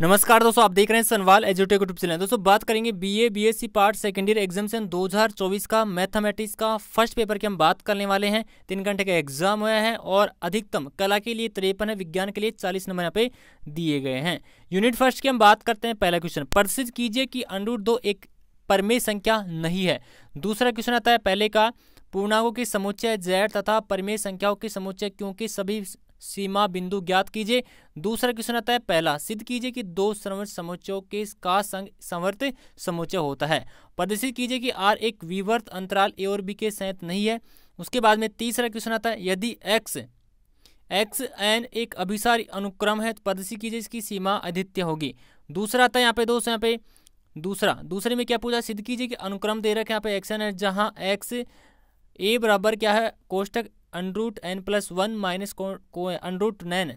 नमस्कार दोस्तों आप देख रहे हैं सनवाल एजुटेक यूट्यूब चैनल दोस्तों बात करेंगे BA BSc part second year हजार 2024 का मैथमेटिक्स का फर्स्ट पेपर की हम बात करने वाले हैं तीन घंटे का एग्जाम हुआ है और अधिकतम कला के लिए तिरपन है विज्ञान के लिए 40 नंबर यहाँ पे दिए गए हैं यूनिट फर्स्ट की हम बात करते हैं पहला क्वेश्चन प्रसिद्ध कीजिए कि अंडूट दो एक परमेय संख्या नहीं है दूसरा क्वेश्चन आता है पहले का पूर्णांकों की समुच्चय जैड तथा परिमेय संख्याओं की समुच्चय क्योंकि सभी सीमा बिंदु ज्ञात कीजिए दूसरा क्वेश्चन आता है पहला सिद्ध कीजिए कि दो संवर्त समुच्चयों के का संवर्त समुच्चय होता है प्रदर्शित कीजिए कि आर एक विवर्त अंतराल ए और बी के संयत नहीं है उसके बाद में तीसरा क्वेश्चन आता है यदि एक्स एक्स एन एक अभिसारी अनुक्रम है तो प्रदर्शित कीजिए इसकी सीमा अधित्य होगी दूसरा आता है यहाँ पे दोस्त यहाँ पे दूसरा दूसरे में क्या पूछा सिद्ध कीजिए कि अनुक्रम दे रखे यहाँ पे एक्स एन है जहाँ एक्स ए बराबर क्या है कोष्टक under root n plus one minus को अनरूट नैन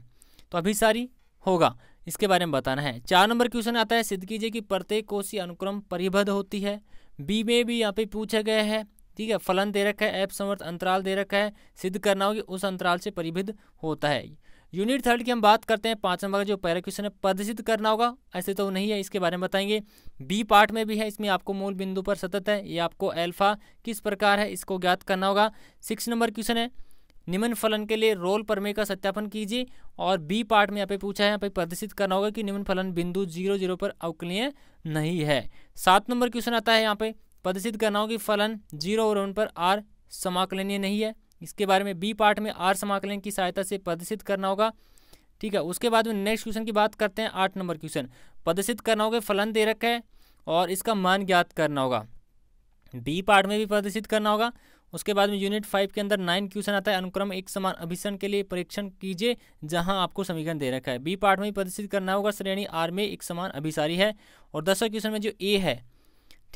तो अभी सारी होगा इसके बारे में बताना है चार नंबर क्वेश्चन आता है सिद्ध कीजिए कि प्रत्येक कोशी अनुक्रम परिबद्ध होती है बी में भी यहाँ पे पूछा गया है ठीक है फलन दे रखा है एप समर्थ अंतराल दे रखा है सिद्ध करना होगी उस अंतराल से परिभिद होता है यूनिट थर्ड की हम बात करते हैं पांच नंबर का जो पहला क्वेश्चन है प्रदर्शित करना होगा ऐसे तो नहीं है इसके बारे में बताएंगे बी पार्ट में भी है इसमें आपको मूल बिंदु पर सतत है ये आपको एल्फा किस प्रकार है इसको ज्ञात करना होगा सिक्स नंबर क्वेश्चन है निम्न फलन के लिए रोल प्रमेय का सत्यापन कीजिए और बी पार्ट में यहाँ पे पूछा है यहाँ पे प्रदर्शित करना होगा कि निम्न फलन बिंदु जीरो जीरो पर अवकलीय नहीं है सात नंबर क्वेश्चन आता है यहाँ पे प्रदर्शित करना होगा कि फलन जीरो और वन पर आर समाकलनीय नहीं है इसके बारे में बी पार्ट में आर समाकलन की सहायता से प्रदर्शित करना होगा ठीक है उसके बाद में नेक्स्ट क्वेश्चन की बात करते हैं आठ नंबर क्वेश्चन प्रदर्शित करना होगा फलन दे रखा है और इसका मान ज्ञात करना होगा बी पार्ट में भी प्रदर्शित करना होगा उसके बाद में यूनिट फाइव के अंदर नाइन क्वेश्चन आता है अनुक्रम एक समान अभिषण के लिए परीक्षण कीजिए जहां आपको समीकरण दे रखा है बी पार्ट में भी प्रदर्शित करना होगा श्रेणी आर में एक समान अभिसारी है और दसवें क्वेश्चन में जो ए है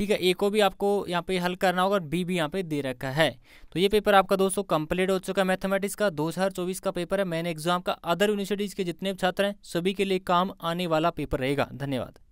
ठीक है ए को भी आपको यहाँ पे हल करना होगा और बी भी यहाँ पे दे रखा है तो ये पेपर आपका दोस्तों कंप्लीट हो चुका है मैथमेटिक्स का 2024 का पेपर है मैंने एग्जाम का अदर यूनिवर्सिटीज़ के जितने भी छात्र हैं सभी के लिए काम आने वाला पेपर रहेगा धन्यवाद